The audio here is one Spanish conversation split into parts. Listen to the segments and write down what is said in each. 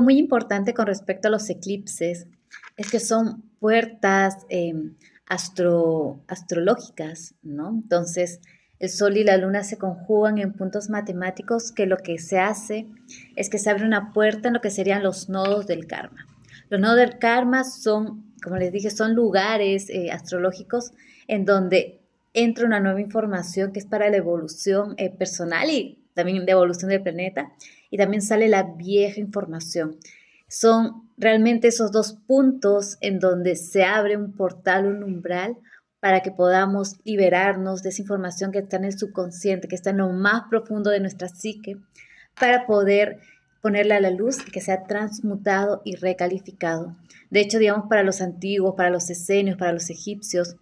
muy importante con respecto a los eclipses es que son puertas em, astrológicas, ¿no? Entonces, el Sol y la Luna se conjugan en puntos matemáticos que lo que se hace es que se abre una puerta en lo que serían los nodos del karma. Los nodos del karma son, como les dije, son lugares eh, astrológicos en donde entra una nueva información que es para la evolución eh, personal y también de evolución del planeta, y también sale la vieja información. Son realmente esos dos puntos en donde se abre un portal, un umbral, para que podamos liberarnos de esa información que está en el subconsciente, que está en lo más profundo de nuestra psique, para poder ponerla a la luz que sea transmutado y recalificado. De hecho, digamos, para los antiguos, para los esenios, para los egipcios,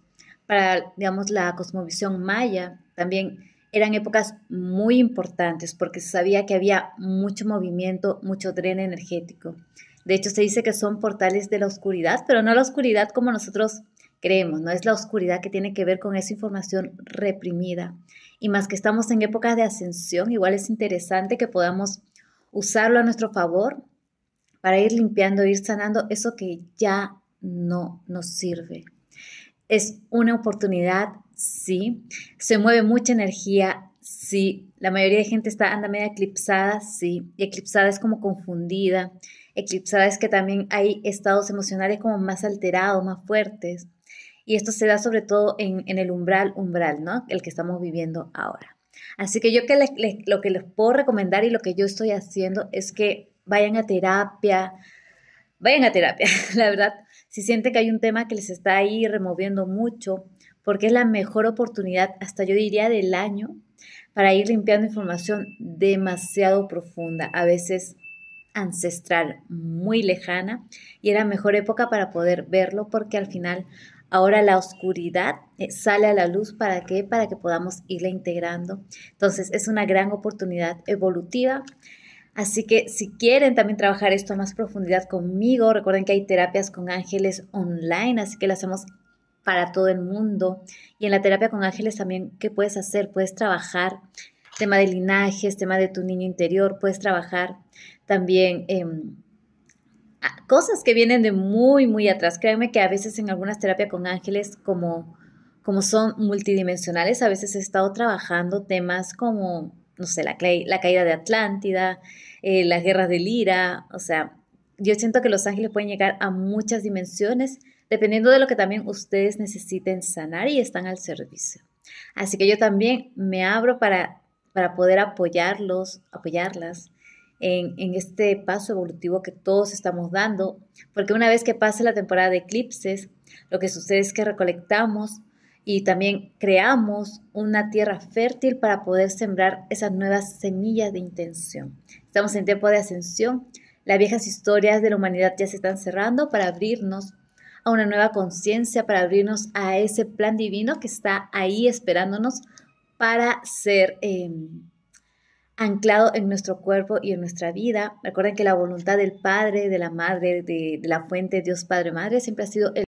para, digamos, la cosmovisión maya, también eran épocas muy importantes porque se sabía que había mucho movimiento, mucho tren energético. De hecho, se dice que son portales de la oscuridad, pero no la oscuridad como nosotros creemos, no es la oscuridad que tiene que ver con esa información reprimida. Y más que estamos en épocas de ascensión, igual es interesante que podamos usarlo a nuestro favor para ir limpiando, ir sanando eso que ya no nos sirve. Es una oportunidad sí. Se mueve mucha energía, sí. La mayoría de gente está, anda media eclipsada, sí. eclipsada es como confundida. Eclipsada es que también hay estados emocionales como más alterados, más fuertes. Y esto se da sobre todo en, el umbral, umbral, ¿no? El que estamos viviendo ahora. Así que yo que lo que les puedo recomendar y lo que yo estoy haciendo es que vayan a terapia, vayan a terapia, la verdad. Si siente que hay un tema que les está ahí removiendo mucho, porque es la mejor oportunidad, hasta yo diría del año, para ir limpiando información demasiado profunda, a veces ancestral, muy lejana, y era mejor época para poder verlo porque al final ahora la oscuridad eh, sale a la luz para qué? Para que podamos irla integrando. Entonces es una gran oportunidad evolutiva. Así que si quieren también trabajar esto a más profundidad conmigo, recuerden que hay terapias con ángeles online, así que las hacemos para todo el mundo. Y en la terapia con ángeles también, ¿qué puedes hacer? Puedes trabajar tema de linajes, tema de tu niño interior, puedes trabajar también em, cosas que vienen de muy, muy atrás. Créanme que a veces en algunas terapias con ángeles, como, como son multidimensionales, a veces he estado trabajando temas como, no sé, la, la caída de Atlántida, eh, las guerras de Lira o sea, yo siento que los ángeles pueden llegar a muchas dimensiones dependiendo de lo que también ustedes necesiten sanar y están al servicio. Así que yo también me abro para, para poder apoyarlos, apoyarlas en, en, este paso evolutivo que todos estamos dando, porque una vez que pase la temporada de eclipses, lo que sucede es que recolectamos y también creamos una tierra fértil para poder sembrar esas nuevas semillas de intención. Estamos en tiempo de ascensión, las viejas historias de la humanidad ya se están cerrando para abrirnos a una nueva conciencia, para abrirnos a ese plan divino que está ahí esperándonos para ser em, anclado en nuestro cuerpo y en nuestra vida. Recuerden que la voluntad del Padre, de la Madre, de, de la fuente Dios Padre Madre siempre ha sido el